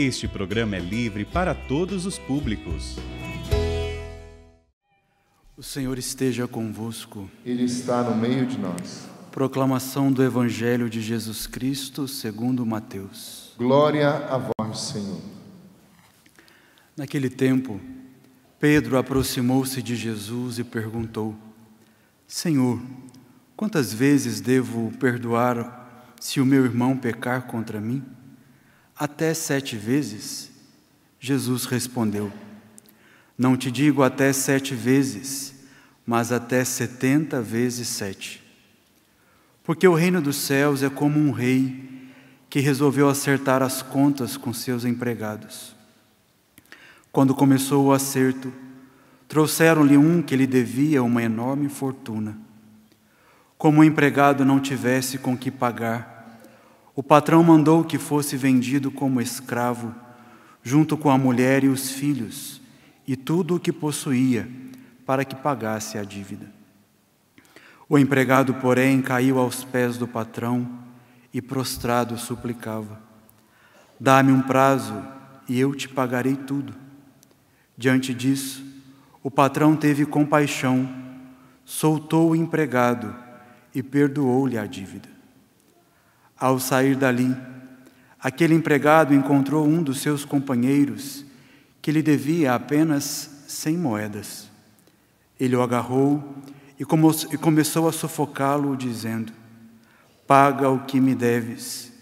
Este programa é livre para todos os públicos. O Senhor esteja convosco. Ele está no meio de nós. Proclamação do Evangelho de Jesus Cristo, segundo Mateus. Glória a vós, Senhor. Naquele tempo, Pedro aproximou-se de Jesus e perguntou: Senhor, quantas vezes devo perdoar se o meu irmão pecar contra mim? até sete vezes? Jesus respondeu: Não te digo até sete vezes, mas até setenta vezes sete. Porque o reino dos céus é como um rei que resolveu acertar as contas com seus empregados. Quando começou o acerto, trouxeram-lhe um que lhe devia uma enorme fortuna. Como o empregado não tivesse com que pagar, o patrão mandou que fosse vendido como escravo, junto com a mulher e os filhos, e tudo o que possuía, para que pagasse a dívida. O empregado, porém, caiu aos pés do patrão e, prostrado, suplicava: Dá-me um prazo e eu te pagarei tudo. Diante disso, o patrão teve compaixão, soltou o empregado e perdoou-lhe a dívida. Ao sair dali, aquele empregado encontrou um dos seus companheiros que lhe devia apenas cem moedas. Ele o agarrou e, e começou a sufocá-lo, dizendo: Paga o que me deves.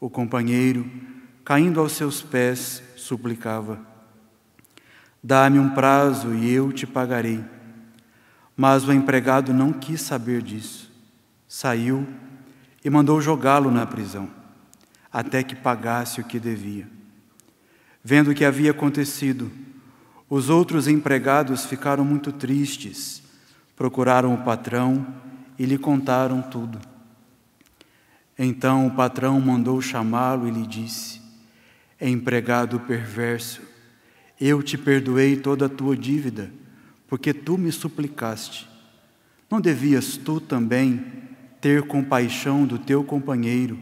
O companheiro, caindo aos seus pés, suplicava: Dá-me um prazo e eu te pagarei. Mas o empregado não quis saber disso. Saiu e mandou jogá-lo na prisão, até que pagasse o que devia. Vendo o que havia acontecido, os outros empregados ficaram muito tristes, procuraram o patrão e lhe contaram tudo. Então o patrão mandou chamá-lo e lhe disse: Empregado perverso, eu te perdoei toda a tua dívida, porque tu me suplicaste. Não devias tu também ter compaixão do teu companheiro,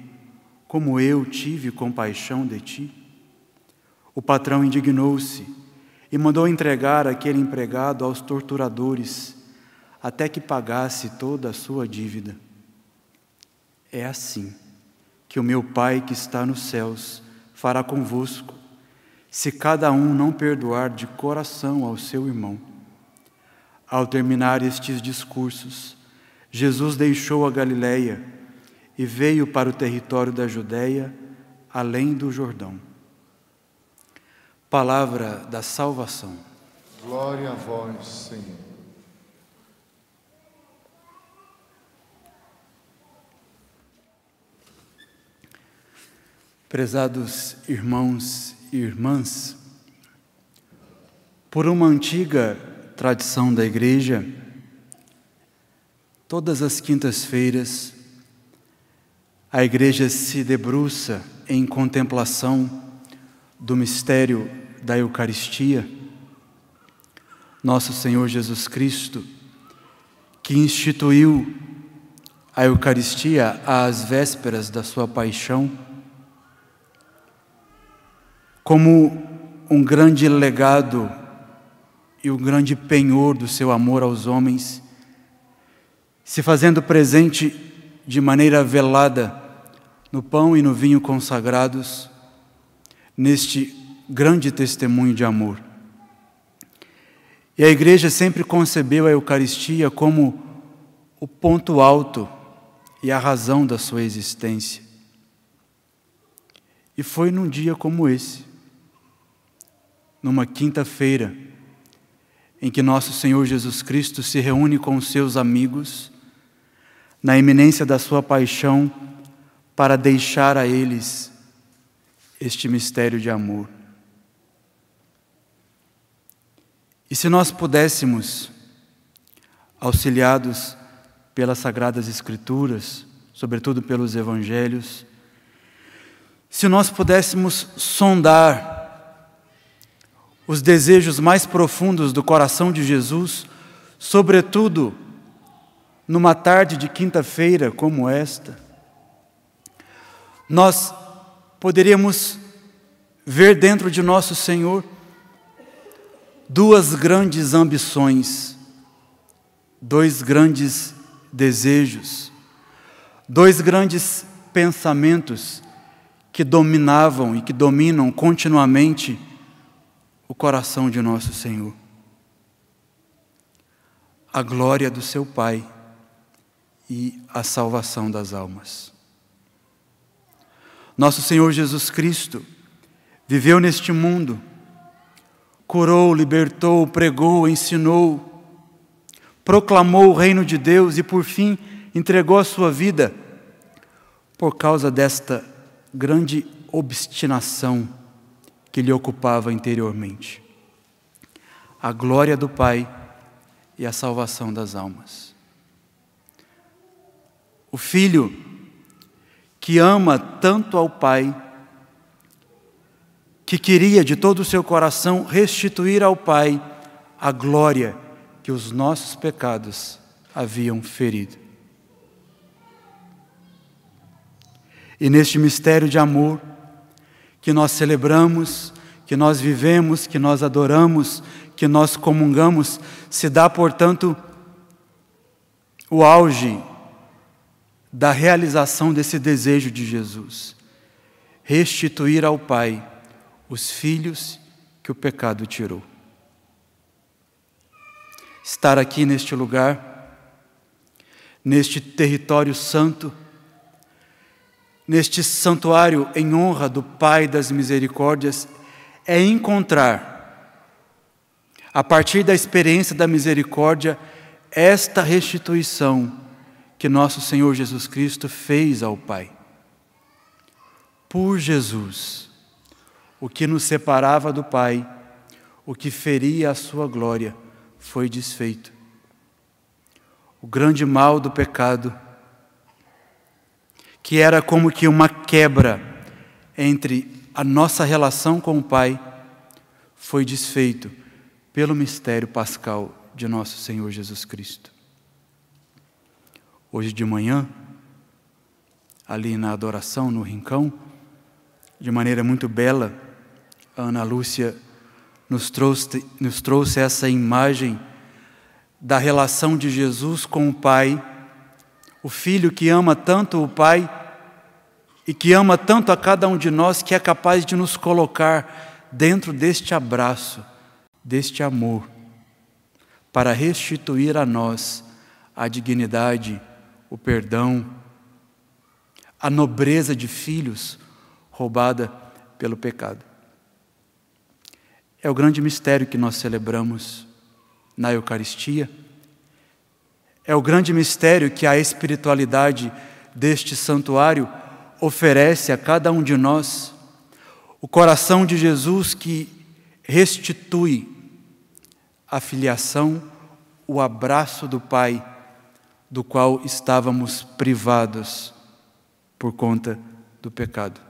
como eu tive compaixão de ti? O patrão indignou-se e mandou entregar aquele empregado aos torturadores, até que pagasse toda a sua dívida. É assim que o meu Pai que está nos céus fará convosco, se cada um não perdoar de coração ao seu irmão. Ao terminar estes discursos, Jesus deixou a Galiléia e veio para o território da Judéia, além do Jordão. Palavra da salvação. Glória a vós, Senhor. Prezados irmãos e irmãs, por uma antiga tradição da Igreja, Todas as quintas-feiras, a igreja se debruça em contemplação do mistério da Eucaristia. Nosso Senhor Jesus Cristo, que instituiu a Eucaristia às vésperas da sua paixão, como um grande legado e um grande penhor do seu amor aos homens se fazendo presente de maneira velada no pão e no vinho consagrados, neste grande testemunho de amor. E a Igreja sempre concebeu a Eucaristia como o ponto alto e a razão da sua existência. E foi num dia como esse, numa quinta-feira, em que nosso Senhor Jesus Cristo se reúne com os seus amigos na iminência da sua paixão, para deixar a eles este mistério de amor. E se nós pudéssemos, auxiliados pelas Sagradas Escrituras, sobretudo pelos Evangelhos, se nós pudéssemos sondar os desejos mais profundos do coração de Jesus, sobretudo numa tarde de quinta-feira como esta, nós poderíamos ver dentro de nosso Senhor duas grandes ambições, dois grandes desejos, dois grandes pensamentos que dominavam e que dominam continuamente o coração de nosso Senhor. A glória do seu Pai e a salvação das almas. Nosso Senhor Jesus Cristo viveu neste mundo, curou, libertou, pregou, ensinou, proclamou o reino de Deus e, por fim, entregou a sua vida por causa desta grande obstinação que lhe ocupava interiormente. A glória do Pai e a salvação das almas. O filho que ama tanto ao pai, que queria de todo o seu coração restituir ao pai a glória que os nossos pecados haviam ferido. E neste mistério de amor que nós celebramos, que nós vivemos, que nós adoramos, que nós comungamos, se dá, portanto, o auge da realização desse desejo de Jesus restituir ao Pai os filhos que o pecado tirou. Estar aqui neste lugar, neste território santo, neste santuário em honra do Pai das misericórdias, é encontrar, a partir da experiência da misericórdia, esta restituição que nosso Senhor Jesus Cristo fez ao Pai. Por Jesus, o que nos separava do Pai, o que feria a sua glória, foi desfeito. O grande mal do pecado, que era como que uma quebra entre a nossa relação com o Pai, foi desfeito pelo mistério pascal de nosso Senhor Jesus Cristo. Hoje de manhã, ali na adoração, no rincão, de maneira muito bela, a Ana Lúcia nos trouxe, nos trouxe essa imagem da relação de Jesus com o Pai, o Filho que ama tanto o Pai e que ama tanto a cada um de nós que é capaz de nos colocar dentro deste abraço, deste amor, para restituir a nós a dignidade o perdão, a nobreza de filhos roubada pelo pecado. É o grande mistério que nós celebramos na Eucaristia. É o grande mistério que a espiritualidade deste santuário oferece a cada um de nós. O coração de Jesus que restitui a filiação, o abraço do Pai do qual estávamos privados por conta do pecado.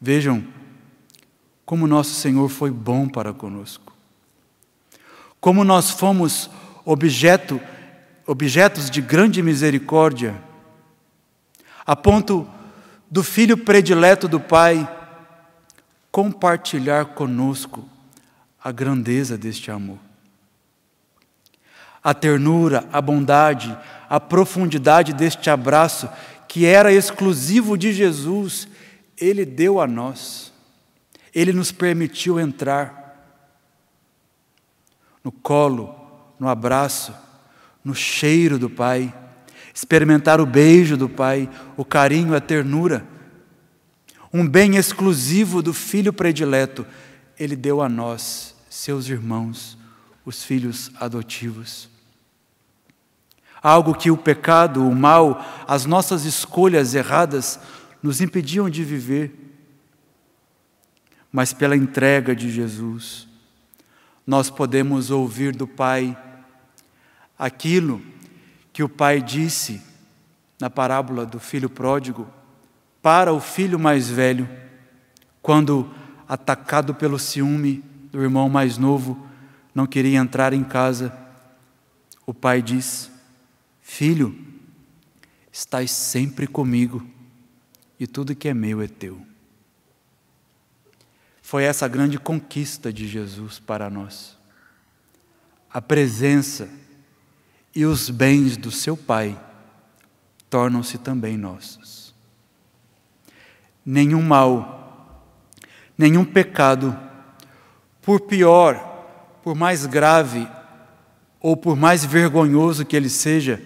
Vejam como nosso Senhor foi bom para conosco. Como nós fomos objeto, objetos de grande misericórdia, a ponto do filho predileto do Pai compartilhar conosco a grandeza deste amor a ternura, a bondade, a profundidade deste abraço que era exclusivo de Jesus, ele deu a nós. Ele nos permitiu entrar no colo, no abraço, no cheiro do Pai, experimentar o beijo do Pai, o carinho, a ternura. Um bem exclusivo do filho predileto, ele deu a nós, seus irmãos, os filhos adotivos algo que o pecado, o mal, as nossas escolhas erradas nos impediam de viver. Mas pela entrega de Jesus, nós podemos ouvir do Pai aquilo que o Pai disse na parábola do filho pródigo para o filho mais velho, quando, atacado pelo ciúme do irmão mais novo, não queria entrar em casa. O pai diz: Filho, estás sempre comigo e tudo que é meu é teu. Foi essa a grande conquista de Jesus para nós. A presença e os bens do seu Pai tornam-se também nossos. Nenhum mal, nenhum pecado, por pior, por mais grave ou por mais vergonhoso que ele seja,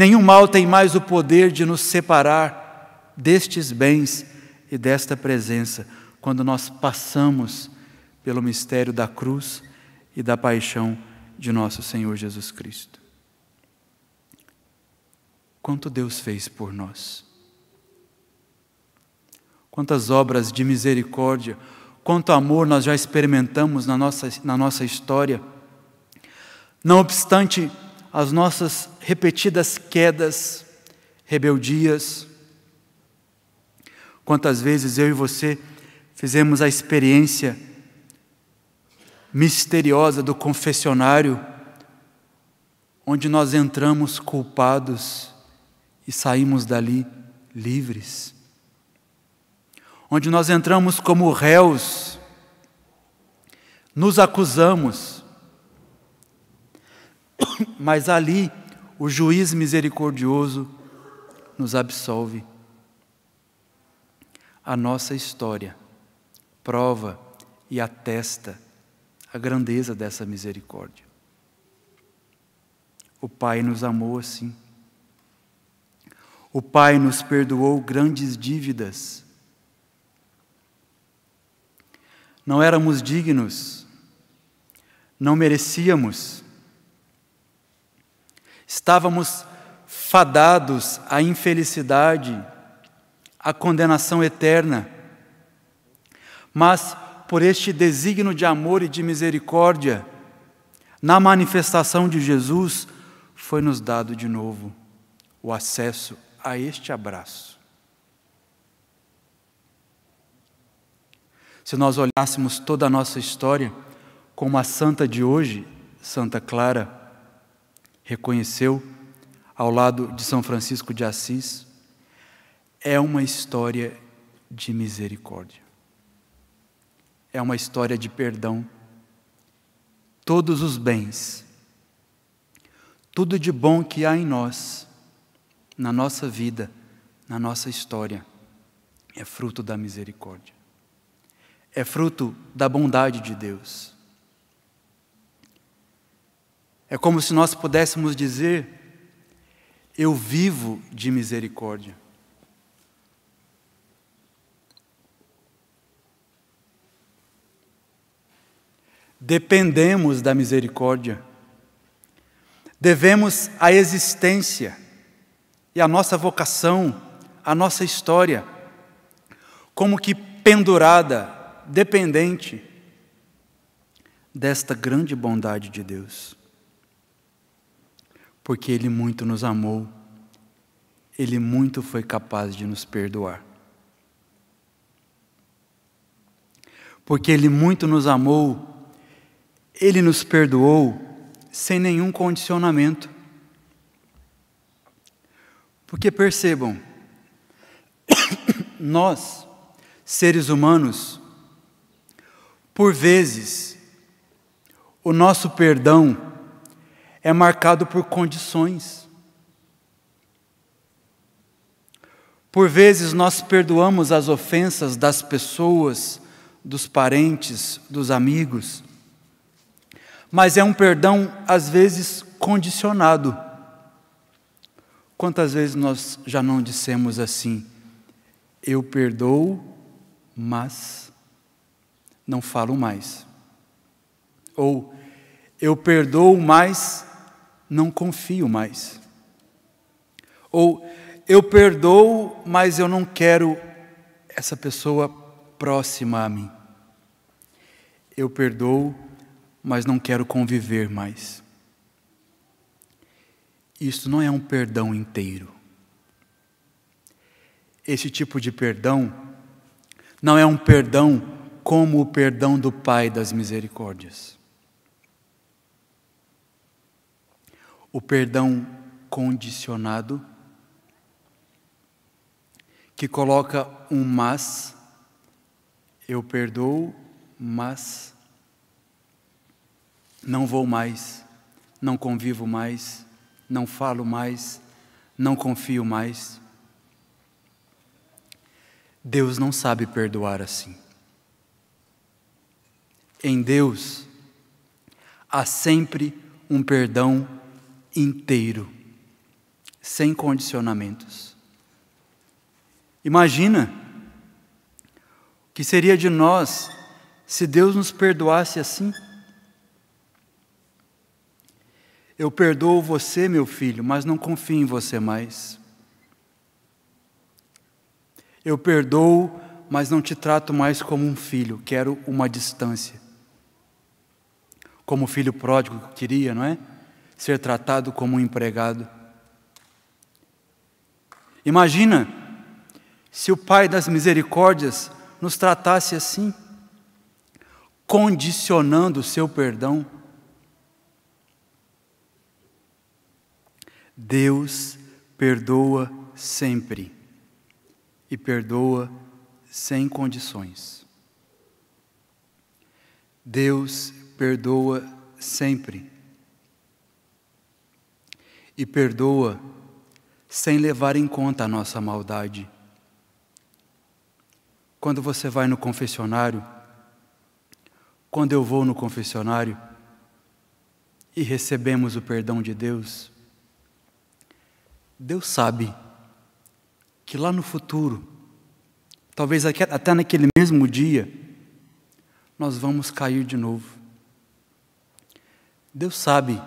Nenhum mal tem mais o poder de nos separar destes bens e desta presença, quando nós passamos pelo mistério da cruz e da paixão de nosso Senhor Jesus Cristo. Quanto Deus fez por nós. Quantas obras de misericórdia, quanto amor nós já experimentamos na nossa, na nossa história. Não obstante as nossas repetidas quedas, rebeldias. Quantas vezes eu e você fizemos a experiência misteriosa do confessionário, onde nós entramos culpados e saímos dali livres. Onde nós entramos como réus, nos acusamos, Mas ali o juiz misericordioso nos absolve. A nossa história prova e atesta a grandeza dessa misericórdia. O Pai nos amou assim. O Pai nos perdoou grandes dívidas. Não éramos dignos, não merecíamos, Estávamos fadados à infelicidade, à condenação eterna. Mas, por este desígnio de amor e de misericórdia, na manifestação de Jesus, foi-nos dado de novo o acesso a este abraço. Se nós olhássemos toda a nossa história, como a santa de hoje, Santa Clara, reconheceu ao lado de São Francisco de Assis, é uma história de misericórdia. É uma história de perdão. Todos os bens, tudo de bom que há em nós, na nossa vida, na nossa história, é fruto da misericórdia. É fruto da bondade de Deus. É como se nós pudéssemos dizer: Eu vivo de misericórdia. Dependemos da misericórdia. Devemos a existência e a nossa vocação, a nossa história, como que pendurada, dependente desta grande bondade de Deus porque Ele muito nos amou, Ele muito foi capaz de nos perdoar. Porque Ele muito nos amou, Ele nos perdoou sem nenhum condicionamento. Porque percebam, nós, seres humanos, por vezes, o nosso perdão é marcado por condições. Por vezes nós perdoamos as ofensas das pessoas, dos parentes, dos amigos, mas é um perdão, às vezes, condicionado. Quantas vezes nós já não dissemos assim, eu perdoo, mas não falo mais? Ou eu perdoo, mas não confio mais. Ou eu perdoo, mas eu não quero essa pessoa próxima a mim. Eu perdoo, mas não quero conviver mais. Isso não é um perdão inteiro. Esse tipo de perdão não é um perdão como o perdão do Pai das Misericórdias. o perdão condicionado, que coloca um mas, eu perdoo, mas não vou mais, não convivo mais, não falo mais, não confio mais. Deus não sabe perdoar assim. Em Deus há sempre um perdão inteiro, sem condicionamentos. Imagina o que seria de nós se Deus nos perdoasse assim. Eu perdoo você, meu filho, mas não confio em você mais. Eu perdoo, mas não te trato mais como um filho, quero uma distância. Como o filho pródigo queria, não é? ser tratado como um empregado. Imagina se o Pai das Misericórdias nos tratasse assim, condicionando o seu perdão. Deus perdoa sempre e perdoa sem condições. Deus perdoa sempre e perdoa sem levar em conta a nossa maldade. Quando você vai no confessionário, quando eu vou no confessionário e recebemos o perdão de Deus, Deus sabe que lá no futuro, talvez até naquele mesmo dia, nós vamos cair de novo. Deus sabe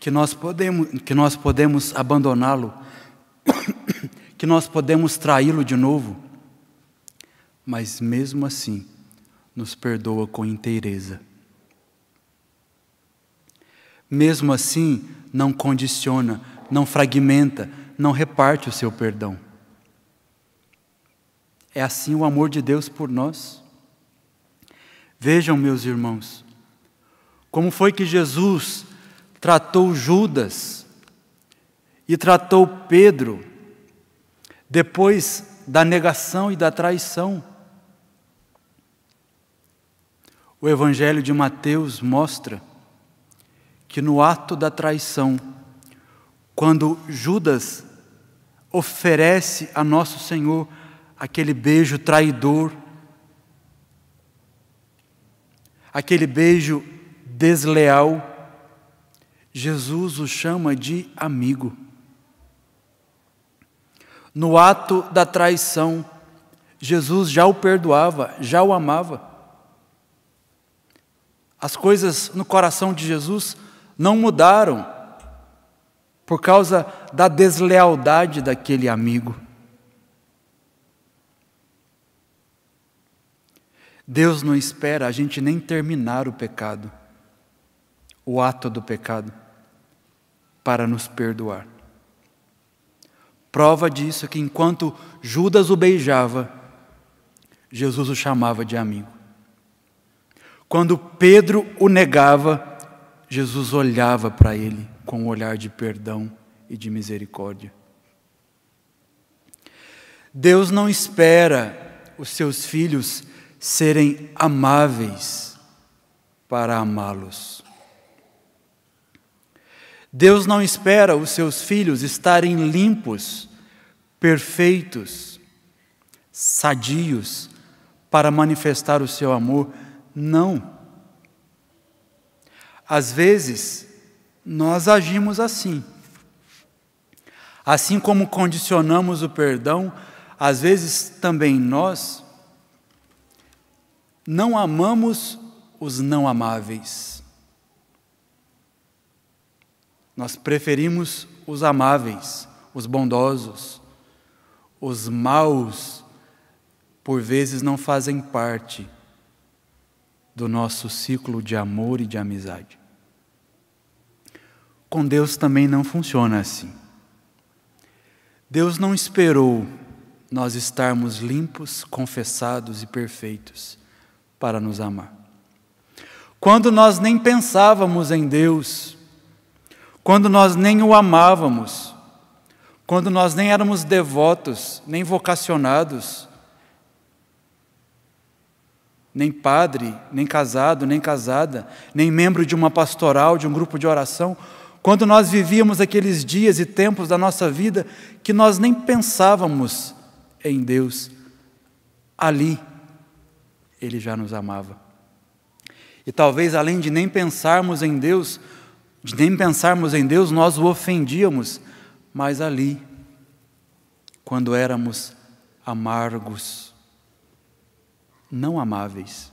que nós podemos, que nós podemos abandoná-lo, que nós podemos traí-lo de novo, mas mesmo assim nos perdoa com inteireza. Mesmo assim, não condiciona, não fragmenta, não reparte o seu perdão. É assim o amor de Deus por nós. Vejam, meus irmãos, como foi que Jesus tratou Judas e tratou Pedro depois da negação e da traição. O Evangelho de Mateus mostra que no ato da traição, quando Judas oferece a Nosso Senhor aquele beijo traidor, aquele beijo desleal, Jesus o chama de amigo. No ato da traição, Jesus já o perdoava, já o amava. As coisas no coração de Jesus não mudaram por causa da deslealdade daquele amigo. Deus não espera a gente nem terminar o pecado, o ato do pecado para nos perdoar. Prova disso é que enquanto Judas o beijava, Jesus o chamava de amigo. Quando Pedro o negava, Jesus olhava para ele com um olhar de perdão e de misericórdia. Deus não espera os seus filhos serem amáveis para amá-los. Deus não espera os seus filhos estarem limpos, perfeitos, sadios para manifestar o seu amor. Não. Às vezes, nós agimos assim. Assim como condicionamos o perdão, às vezes também nós não amamos os não amáveis. Nós preferimos os amáveis, os bondosos. Os maus, por vezes, não fazem parte do nosso ciclo de amor e de amizade. Com Deus também não funciona assim. Deus não esperou nós estarmos limpos, confessados e perfeitos para nos amar. Quando nós nem pensávamos em Deus, quando nós nem o amávamos, quando nós nem éramos devotos, nem vocacionados, nem padre, nem casado, nem casada, nem membro de uma pastoral, de um grupo de oração, quando nós vivíamos aqueles dias e tempos da nossa vida que nós nem pensávamos em Deus, ali Ele já nos amava. E talvez além de nem pensarmos em Deus, de nem pensarmos em Deus, nós o ofendíamos, mas ali, quando éramos amargos, não amáveis,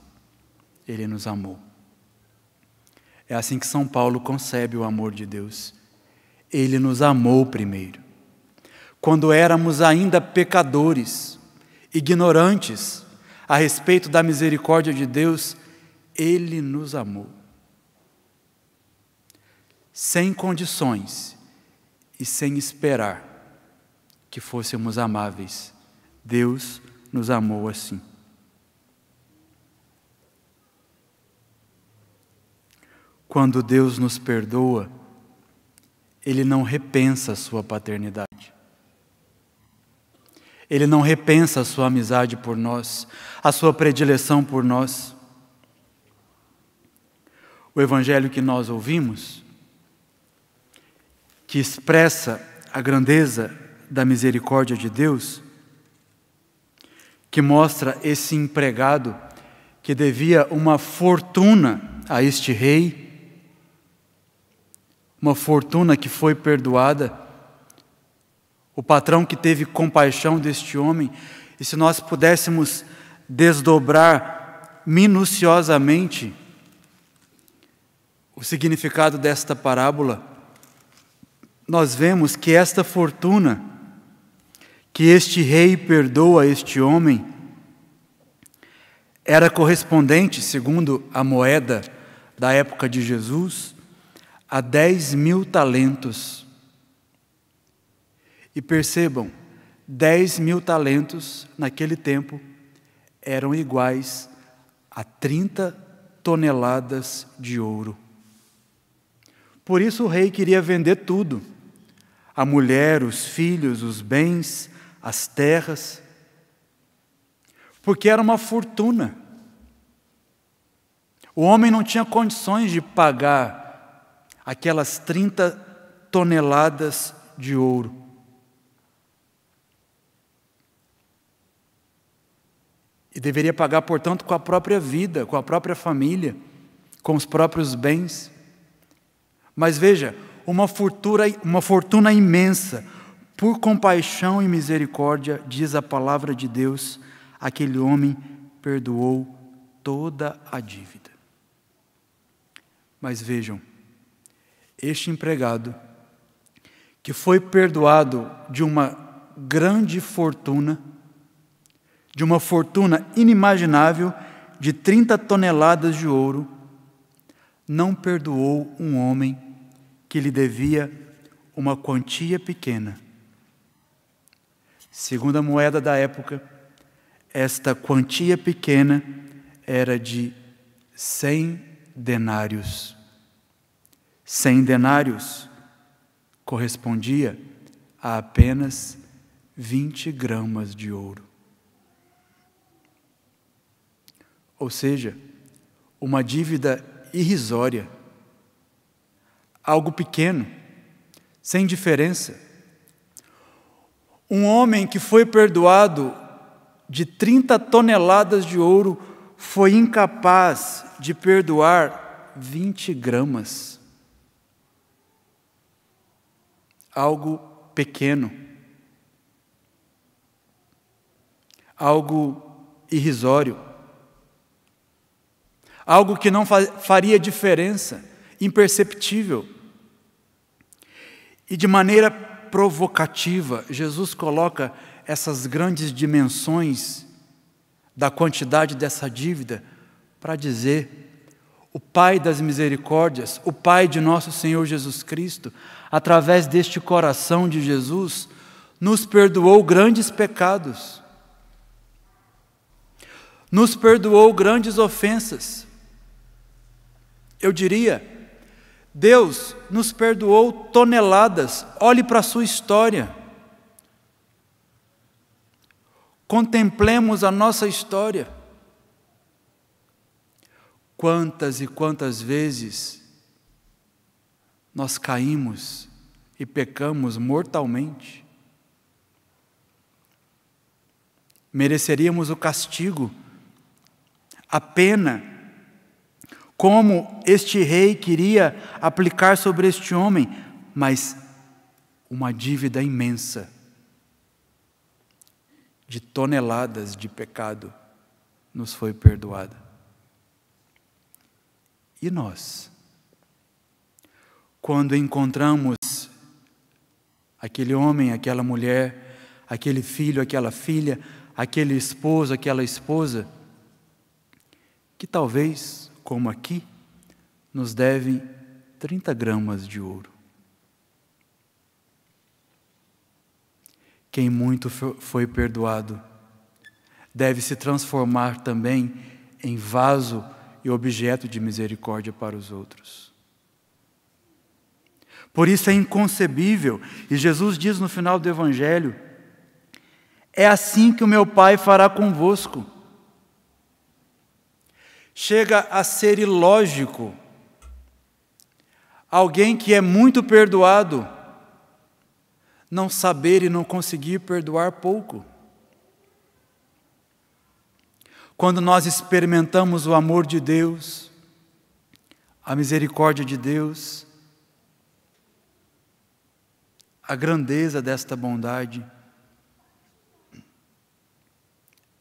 Ele nos amou. É assim que São Paulo concebe o amor de Deus. Ele nos amou primeiro. Quando éramos ainda pecadores, ignorantes a respeito da misericórdia de Deus, Ele nos amou sem condições e sem esperar que fôssemos amáveis. Deus nos amou assim. Quando Deus nos perdoa, Ele não repensa a sua paternidade. Ele não repensa a sua amizade por nós, a sua predileção por nós. O evangelho que nós ouvimos que expressa a grandeza da misericórdia de Deus, que mostra esse empregado que devia uma fortuna a este rei, uma fortuna que foi perdoada. O patrão que teve compaixão deste homem, e se nós pudéssemos desdobrar minuciosamente o significado desta parábola, nós vemos que esta fortuna que este rei perdoa a este homem era correspondente, segundo a moeda da época de Jesus, a 10 mil talentos. E percebam, 10 mil talentos naquele tempo eram iguais a 30 toneladas de ouro. Por isso o rei queria vender tudo a mulher, os filhos, os bens, as terras, porque era uma fortuna. O homem não tinha condições de pagar aquelas 30 toneladas de ouro. E deveria pagar, portanto, com a própria vida, com a própria família, com os próprios bens. Mas veja, uma fortuna, uma fortuna imensa. Por compaixão e misericórdia, diz a palavra de Deus, aquele homem perdoou toda a dívida. Mas vejam, este empregado, que foi perdoado de uma grande fortuna, de uma fortuna inimaginável de 30 toneladas de ouro, não perdoou um homem que lhe devia uma quantia pequena. Segundo a moeda da época, esta quantia pequena era de cem denários. Cem denários correspondia a apenas 20 gramas de ouro. Ou seja, uma dívida irrisória algo pequeno, sem diferença. Um homem que foi perdoado de 30 toneladas de ouro foi incapaz de perdoar 20 gramas. Algo pequeno, algo irrisório, algo que não faria diferença, imperceptível. E de maneira provocativa, Jesus coloca essas grandes dimensões da quantidade dessa dívida para dizer: o Pai das misericórdias, o Pai de nosso Senhor Jesus Cristo, através deste coração de Jesus, nos perdoou grandes pecados, nos perdoou grandes ofensas. Eu diria, Deus nos perdoou toneladas, olhe para a sua história. Contemplemos a nossa história. Quantas e quantas vezes nós caímos e pecamos mortalmente. Mereceríamos o castigo, a pena como este rei queria aplicar sobre este homem, mas uma dívida imensa de toneladas de pecado nos foi perdoada. E nós? Quando encontramos aquele homem, aquela mulher, aquele filho, aquela filha, aquele esposo, aquela esposa, que talvez como aqui, nos devem 30 gramas de ouro. Quem muito foi perdoado deve se transformar também em vaso e objeto de misericórdia para os outros. Por isso é inconcebível, e Jesus diz no final do Evangelho: é assim que o meu Pai fará convosco chega a ser ilógico. Alguém que é muito perdoado, não saber e não conseguir perdoar pouco. Quando nós experimentamos o amor de Deus, a misericórdia de Deus, a grandeza desta bondade,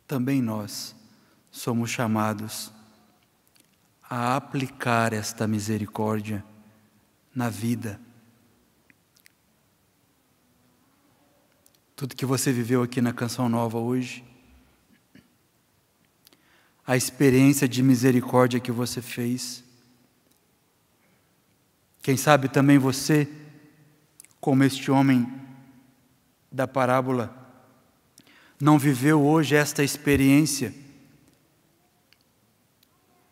também nós somos chamados a aplicar esta misericórdia na vida. Tudo que você viveu aqui na Canção Nova hoje, a experiência de misericórdia que você fez. Quem sabe também você, como este homem da parábola, não viveu hoje esta experiência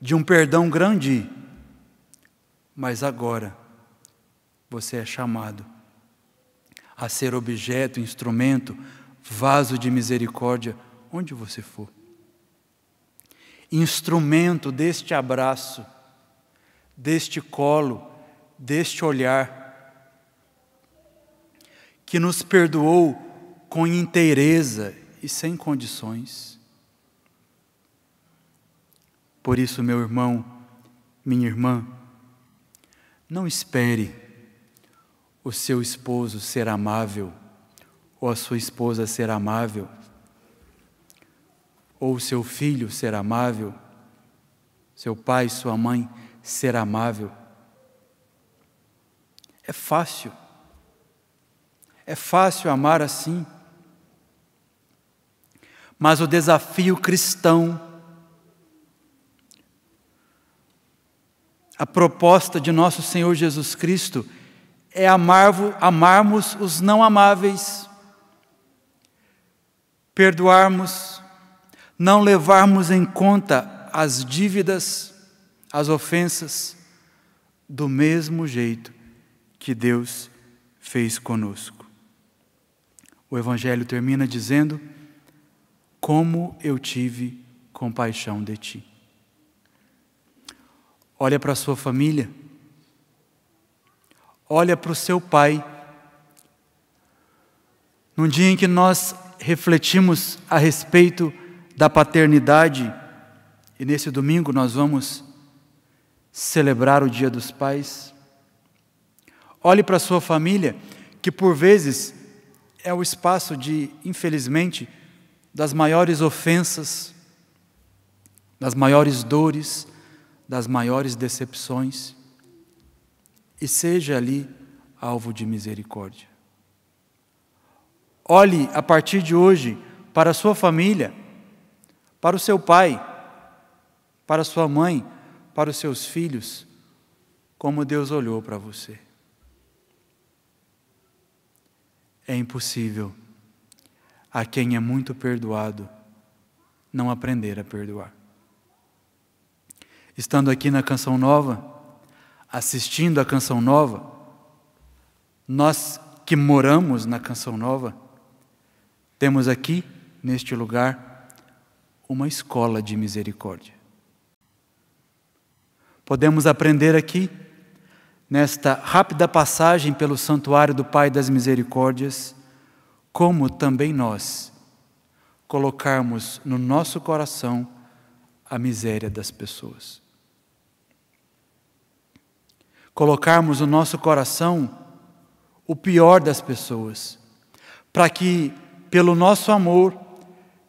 de um perdão grande, mas agora você é chamado a ser objeto, instrumento, vaso de misericórdia, onde você for. Instrumento deste abraço, deste colo, deste olhar, que nos perdoou com inteireza e sem condições. Por isso, meu irmão, minha irmã, não espere o seu esposo ser amável, ou a sua esposa ser amável, ou o seu filho ser amável, seu pai, sua mãe ser amável. É fácil. É fácil amar assim. Mas o desafio cristão A proposta de nosso Senhor Jesus Cristo é amarmos os não amáveis, perdoarmos, não levarmos em conta as dívidas, as ofensas, do mesmo jeito que Deus fez conosco. O Evangelho termina dizendo: Como eu tive compaixão de ti. Olha para a sua família. Olha para o seu pai. Num dia em que nós refletimos a respeito da paternidade, e nesse domingo nós vamos celebrar o Dia dos Pais. Olhe para a sua família, que por vezes é o espaço de, infelizmente, das maiores ofensas, das maiores dores, das maiores decepções e seja ali alvo de misericórdia. Olhe a partir de hoje para a sua família, para o seu pai, para sua mãe, para os seus filhos, como Deus olhou para você. É impossível a quem é muito perdoado não aprender a perdoar estando aqui na Canção Nova, assistindo à Canção Nova, nós que moramos na Canção Nova, temos aqui, neste lugar, uma escola de misericórdia. Podemos aprender aqui, nesta rápida passagem pelo santuário do Pai das Misericórdias, como também nós colocarmos no nosso coração a miséria das pessoas colocarmos no nosso coração o pior das pessoas, para que, pelo nosso amor,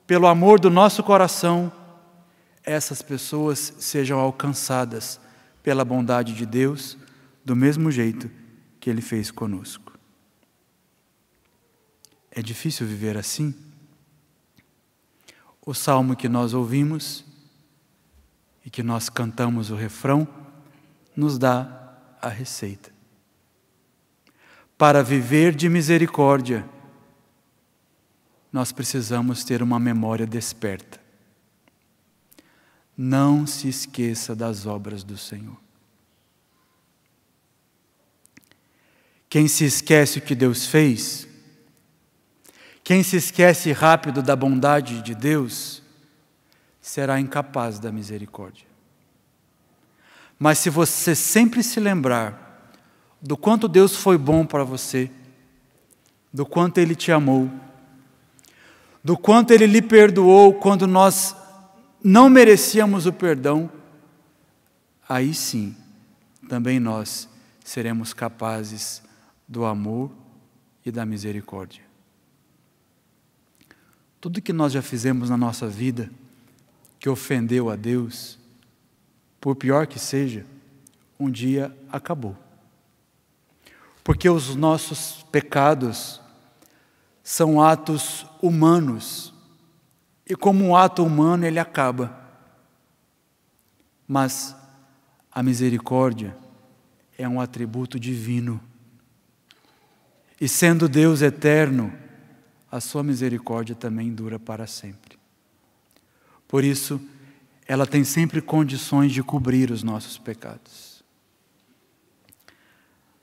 pelo amor do nosso coração, essas pessoas sejam alcançadas pela bondade de Deus, do mesmo jeito que Ele fez conosco. É difícil viver assim? O salmo que nós ouvimos e que nós cantamos o refrão nos dá a receita. Para viver de misericórdia, nós precisamos ter uma memória desperta. Não se esqueça das obras do Senhor. Quem se esquece o que Deus fez, quem se esquece rápido da bondade de Deus, será incapaz da misericórdia. Mas se você sempre se lembrar do quanto Deus foi bom para você, do quanto Ele te amou, do quanto Ele lhe perdoou quando nós não merecíamos o perdão, aí sim, também nós seremos capazes do amor e da misericórdia. Tudo que nós já fizemos na nossa vida que ofendeu a Deus, por pior que seja, um dia acabou. Porque os nossos pecados são atos humanos, e como um ato humano ele acaba. Mas a misericórdia é um atributo divino. E sendo Deus eterno, a sua misericórdia também dura para sempre. Por isso, ela tem sempre condições de cobrir os nossos pecados.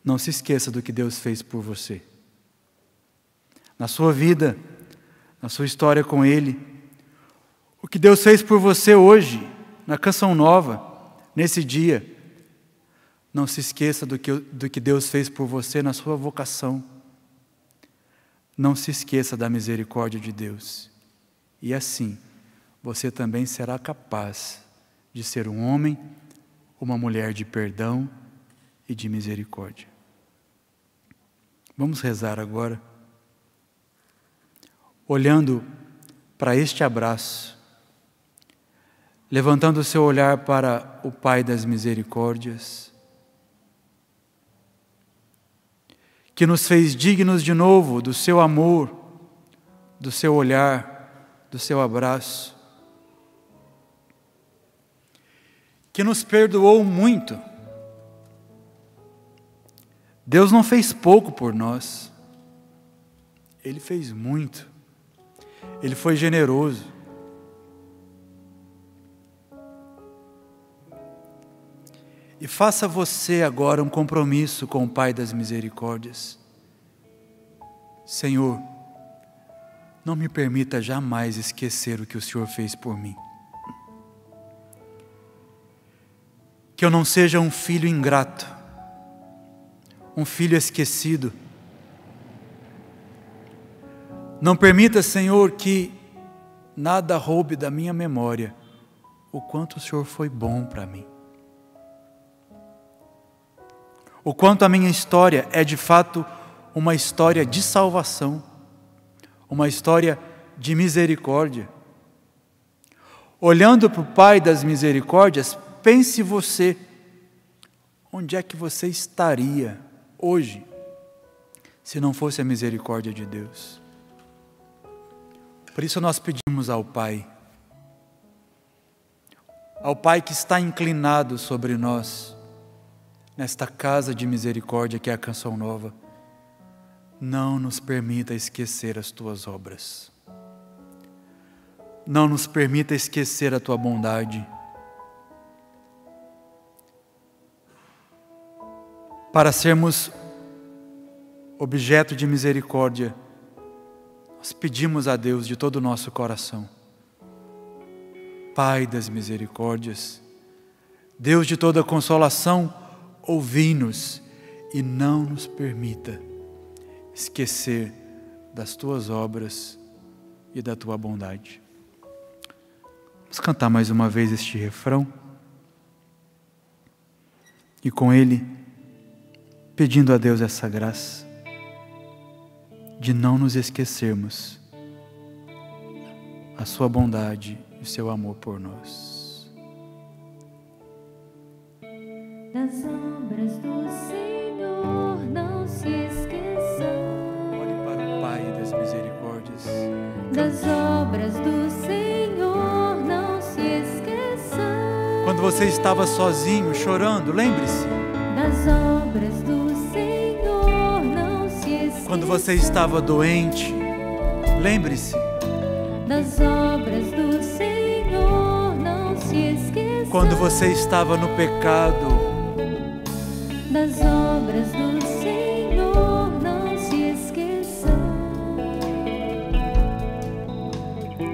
Não se esqueça do que Deus fez por você. Na sua vida, na sua história com Ele, o que Deus fez por você hoje, na canção nova, nesse dia. Não se esqueça do que, do que Deus fez por você na sua vocação. Não se esqueça da misericórdia de Deus. E assim, você também será capaz de ser um homem, uma mulher de perdão e de misericórdia. Vamos rezar agora, olhando para este abraço, levantando o seu olhar para o Pai das Misericórdias, que nos fez dignos de novo do seu amor, do seu olhar, do seu abraço que nos perdoou muito. Deus não fez pouco por nós, Ele fez muito, Ele foi generoso. E faça você agora um compromisso com o Pai das Misericórdias. Senhor, não me permita jamais esquecer o que o Senhor fez por mim. que eu não seja um filho ingrato, um filho esquecido. Não permita, Senhor, que nada roube da minha memória o quanto o Senhor foi bom para mim. O quanto a minha história é de fato uma história de salvação, uma história de misericórdia. Olhando para o Pai das misericórdias, pense você, onde é que você estaria hoje se não fosse a misericórdia de Deus? Por isso nós pedimos ao Pai, ao Pai que está inclinado sobre nós, nesta casa de misericórdia que é a canção nova, não nos permita esquecer as tuas obras. Não nos permita esquecer a tua bondade para sermos objeto de misericórdia, nós pedimos a Deus de todo o nosso coração. Pai das misericórdias, Deus de toda consolação, ouvi-nos e não nos permita esquecer das tuas obras e da tua bondade. Vamos cantar mais uma vez este refrão e com ele pedindo a Deus essa graça de não nos esquecermos a Sua bondade e o Seu amor por nós. Das obras do Senhor não se esqueçam. Olhe para o Pai das misericórdias. Das obras do Senhor não se esqueçam. Quando você estava sozinho, chorando, lembre-se. Das obras do quando você estava doente. Lembre-se das obras do Senhor, não se esqueça. Quando você estava no pecado, das obras do Senhor, não se esqueça.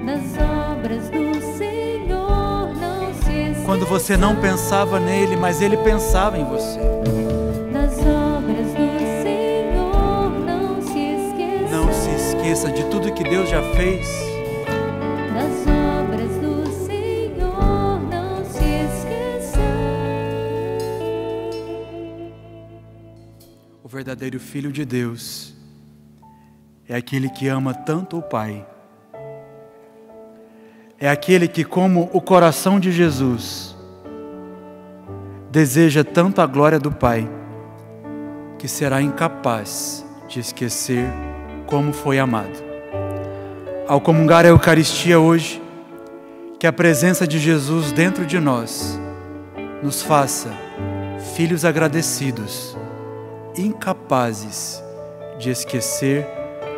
Das obras do Senhor, não se esqueça. Quando você não pensava nele, mas ele pensava em você. de tudo que Deus já fez. Das obras do Senhor não se esqueça. O verdadeiro Filho de Deus é aquele que ama tanto o Pai. É aquele que, como o coração de Jesus, deseja tanto a glória do Pai que será incapaz de esquecer como foi amado. Ao comungar a Eucaristia hoje, que a presença de Jesus dentro de nós nos faça filhos agradecidos, incapazes de esquecer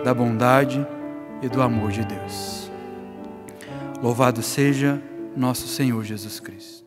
da bondade e do amor de Deus. Louvado seja nosso Senhor Jesus Cristo.